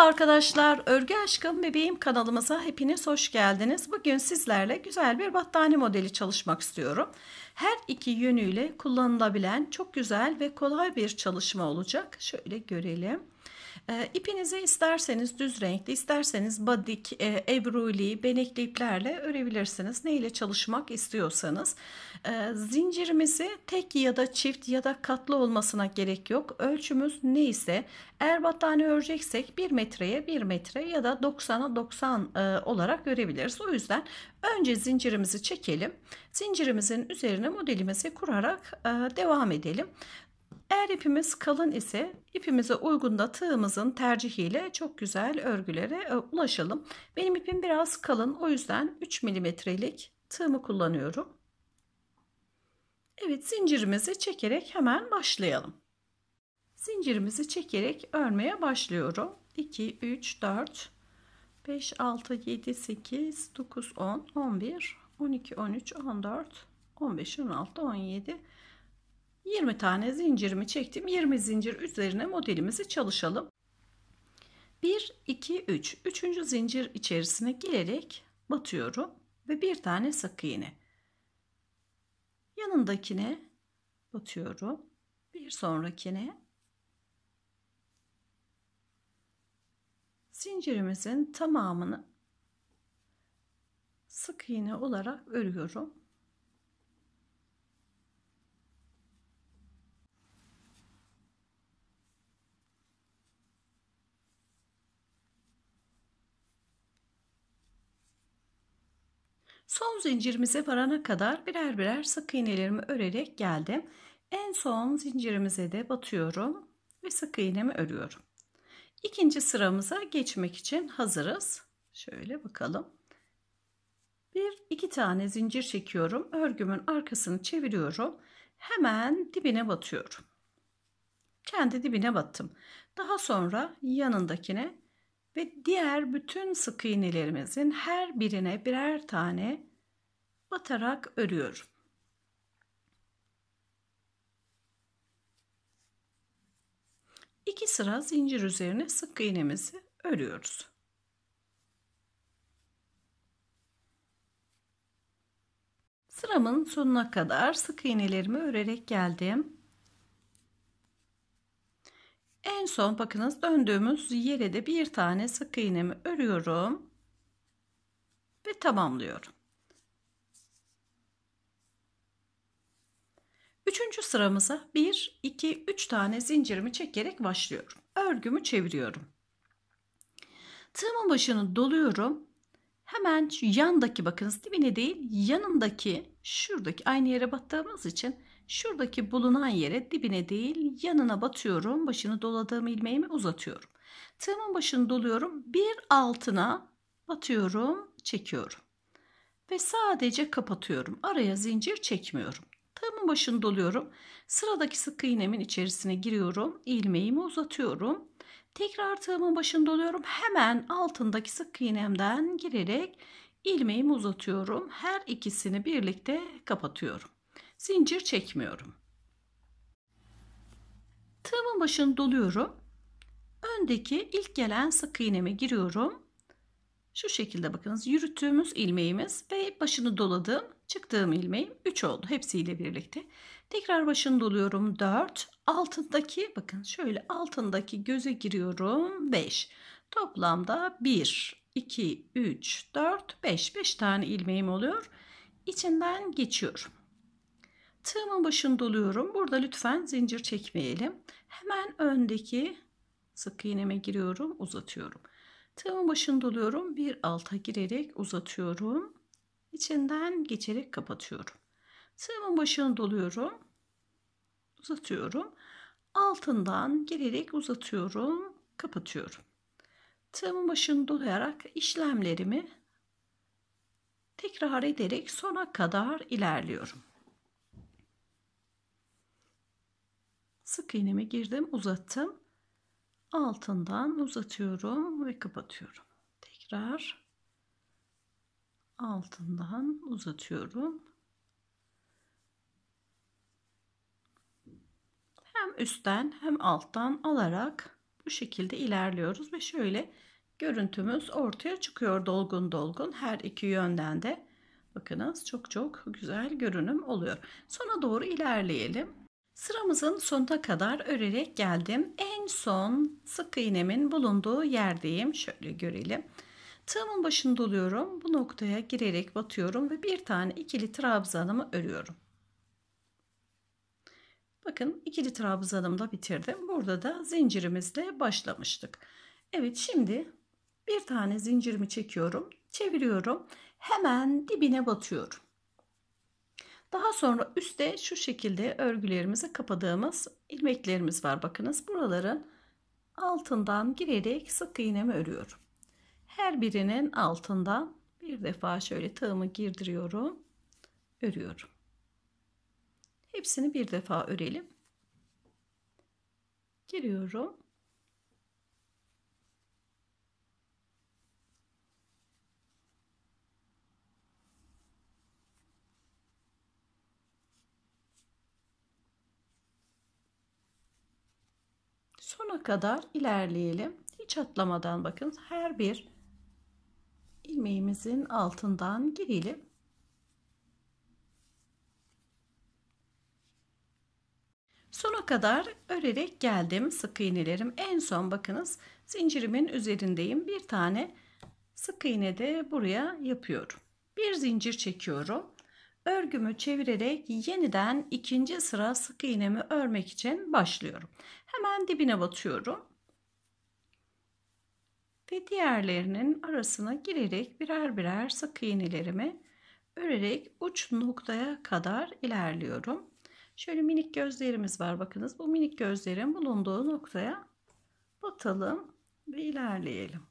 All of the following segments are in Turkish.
Merhaba arkadaşlar, Örgü Aşkım Bebeğim kanalımıza hepiniz hoş geldiniz. Bugün sizlerle güzel bir battaniye modeli çalışmak istiyorum. Her iki yönüyle kullanılabilen çok güzel ve kolay bir çalışma olacak. Şöyle görelim. Ee, ipinizi isterseniz düz renkli, isterseniz badik, e, ebruli, benekli iplerle örebilirsiniz. Ne ile çalışmak istiyorsanız. Ee, zincirimizi tek ya da çift ya da katlı olmasına gerek yok. Ölçümüz neyse eğer battaniye öreceksek 1 metreye 1 metre ya da 90'a 90 e, olarak örebiliriz. O yüzden önce zincirimizi çekelim. Zincirimizin üzerine modelimizi kurarak e, devam edelim. Eğer ipimiz kalın ise ipimize uygun da tığımızın tercihiyle çok güzel örgülere e, ulaşalım. Benim ipim biraz kalın o yüzden 3 milimetrelik tığımı kullanıyorum. Evet zincirimizi çekerek hemen başlayalım. Zincirimizi çekerek örmeye başlıyorum. 2, 3, 4, 5, 6, 7, 8, 9, 10, 11, 12, 13, 14, 15, 16, 17, 18. 20 tane zincirimi çektim. 20 zincir üzerine modelimizi çalışalım. 1, 2, 3. Üçüncü zincir içerisine girerek batıyorum ve bir tane sık iğne. Yanındakine batıyorum. Bir sonrakine zincirimizin tamamını sık iğne olarak örüyorum. Son zincirimize varana kadar birer birer sık iğnelerimi örerek geldim. En son zincirimize de batıyorum ve sık iğnemi örüyorum. İkinci sıramıza geçmek için hazırız. Şöyle bakalım. Bir iki tane zincir çekiyorum. Örgümün arkasını çeviriyorum. Hemen dibine batıyorum. Kendi dibine battım. Daha sonra yanındakine ve diğer bütün sık iğnelerimizin her birine birer tane batarak örüyorum. İki sıra zincir üzerine sık iğnemizi örüyoruz. Sıramın sonuna kadar sık iğnelerimi örerek geldim. En son bakınız döndüğümüz yere de bir tane sık iğnemi örüyorum ve tamamlıyorum. Üçüncü sıramıza 1, 2, 3 tane zincirimi çekerek başlıyorum. Örgümü çeviriyorum. Tığımın başını doluyorum. Hemen şu yandaki bakınız dibine değil yanındaki şuradaki aynı yere battığımız için Şuradaki bulunan yere dibine değil yanına batıyorum. Başını doladığım ilmeğimi uzatıyorum. Tığımın başını doluyorum. Bir altına batıyorum, çekiyorum. Ve sadece kapatıyorum. Araya zincir çekmiyorum. Tığımın başını doluyorum. Sıradaki sık iğnemin içerisine giriyorum. ilmeğimi uzatıyorum. Tekrar tığımın başını doluyorum. Hemen altındaki sık iğnemden girerek ilmeğimi uzatıyorum. Her ikisini birlikte kapatıyorum zincir çekmiyorum. Tığımın başını doluyorum. Öndeki ilk gelen sık iğneme giriyorum. Şu şekilde bakınız yürüttüğümüz ilmeğimiz ve başını doladığım çıktığım ilmeğim 3 oldu hepsiyle birlikte. Tekrar başını doluyorum 4. Altındaki bakın şöyle altındaki göze giriyorum 5. Toplamda 1, 2, 3, 4, 5. 5 tane ilmeğim oluyor. İçinden geçiyorum. Tığımın başını doluyorum. Burada lütfen zincir çekmeyelim. Hemen öndeki sık iğneme giriyorum, uzatıyorum. Tığımın başını doluyorum. Bir alta girerek uzatıyorum. İçinden geçerek kapatıyorum. Tığımın başını doluyorum. Uzatıyorum. Altından girerek uzatıyorum. Kapatıyorum. Tığımın başını dolayarak işlemlerimi tekrar ederek sona kadar ilerliyorum. Sık iğneme girdim, uzattım. Altından uzatıyorum ve kapatıyorum. Tekrar altından uzatıyorum. Hem üstten hem alttan alarak bu şekilde ilerliyoruz ve şöyle görüntümüz ortaya çıkıyor dolgun dolgun her iki yönden de. Bakınız çok çok güzel görünüm oluyor. Sona doğru ilerleyelim. Sıramızın sonuna kadar örerek geldim. En son sık iğnemin bulunduğu yerdeyim. Şöyle görelim. Tığımın başını doluyorum. Bu noktaya girerek batıyorum ve bir tane ikili trabzanımı örüyorum. Bakın ikili trabzanımı da bitirdim. Burada da zincirimizle başlamıştık. Evet şimdi bir tane zincirimi çekiyorum. Çeviriyorum. Hemen dibine batıyorum. Daha sonra üstte şu şekilde örgülerimizi kapadığımız ilmeklerimiz var. Bakınız buraların altından girerek sık iğnemi örüyorum. Her birinin altından bir defa şöyle tığımı girdiriyorum. Örüyorum. Hepsini bir defa örelim. Giriyorum. sona kadar ilerleyelim. Hiç atlamadan bakın her bir ilmeğimizin altından girelim. Sona kadar örerek geldim sık iğnelerim. En son bakınız zincirimin üzerindeyim. Bir tane sık iğne de buraya yapıyorum. Bir zincir çekiyorum. Örgümü çevirerek yeniden ikinci sıra sık iğnemi örmek için başlıyorum. Hemen dibine batıyorum. Ve diğerlerinin arasına girerek birer birer sık iğnelerimi örerek uç noktaya kadar ilerliyorum. Şöyle minik gözlerimiz var bakınız. Bu minik gözlerin bulunduğu noktaya batalım ve ilerleyelim.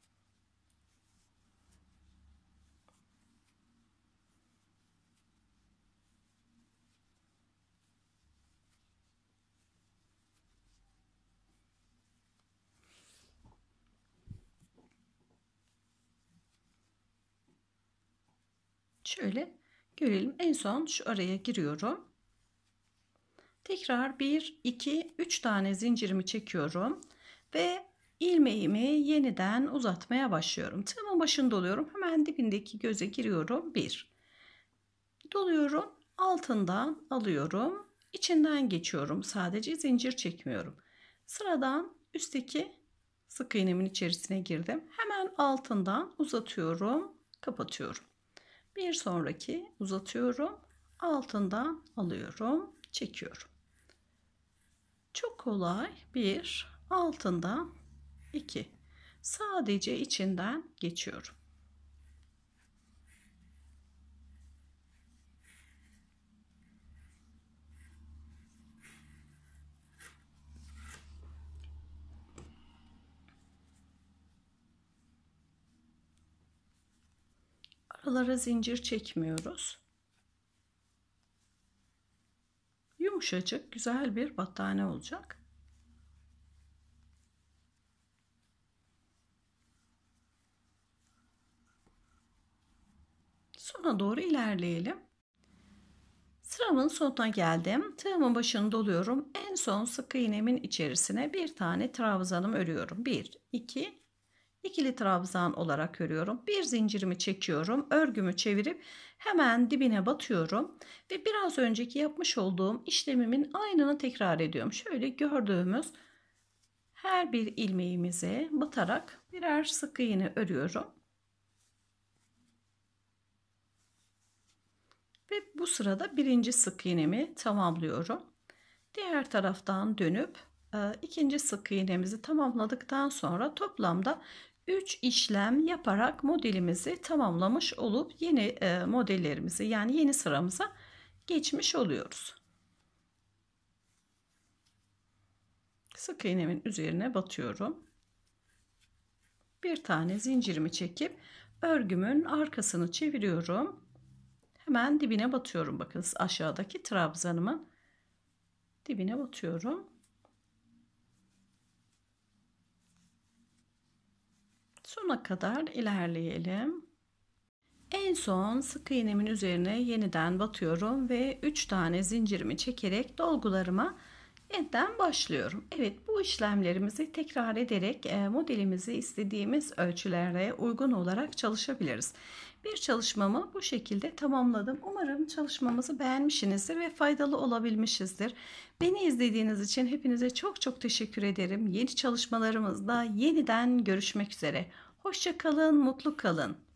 Şöyle görelim. En son şu araya giriyorum. Tekrar 1, 2, 3 tane zincirimi çekiyorum. Ve ilmeğimi yeniden uzatmaya başlıyorum. Tığımın başında doluyorum, Hemen dibindeki göze giriyorum. 1. Doluyorum. Altından alıyorum. İçinden geçiyorum. Sadece zincir çekmiyorum. Sıradan üstteki sık iğnemin içerisine girdim. Hemen altından uzatıyorum. Kapatıyorum. Bir sonraki uzatıyorum. Altından alıyorum. Çekiyorum. Çok kolay. Bir altından iki. Sadece içinden geçiyorum. Kapılara zincir çekmiyoruz. Yumuşacık güzel bir battane olacak. Sona doğru ilerleyelim. Sıramın sonuna geldim. Tığımın başını doluyorum. En son sık iğnemin içerisine bir tane trabzanım örüyorum. 1, 2, ikili trabzan olarak örüyorum. Bir zincirimi çekiyorum, örgümü çevirip hemen dibine batıyorum ve biraz önceki yapmış olduğum işlemimin aynını tekrar ediyorum. Şöyle gördüğümüz her bir ilmeğimize batarak birer sık iğne örüyorum. Ve bu sırada birinci sık iğnemi tamamlıyorum. Diğer taraftan dönüp e, ikinci sık iğnemizi tamamladıktan sonra toplamda 3 işlem yaparak modelimizi tamamlamış olup yeni e, modellerimizi yani yeni sıramıza geçmiş oluyoruz. Sık iğnemin üzerine batıyorum. Bir tane zincirimi çekip örgümün arkasını çeviriyorum. Hemen dibine batıyorum. Bakın aşağıdaki trabzanımın dibine batıyorum. Sona kadar ilerleyelim. En son sık iğnemin üzerine yeniden batıyorum ve 3 tane zincirimi çekerek dolgularıma Enden başlıyorum. Evet bu işlemlerimizi tekrar ederek e, modelimizi istediğimiz ölçülere uygun olarak çalışabiliriz. Bir çalışmamı bu şekilde tamamladım. Umarım çalışmamızı beğenmişsinizdir ve faydalı olabilmişizdir. Beni izlediğiniz için hepinize çok çok teşekkür ederim. Yeni çalışmalarımızda yeniden görüşmek üzere. Hoşçakalın, mutlu kalın.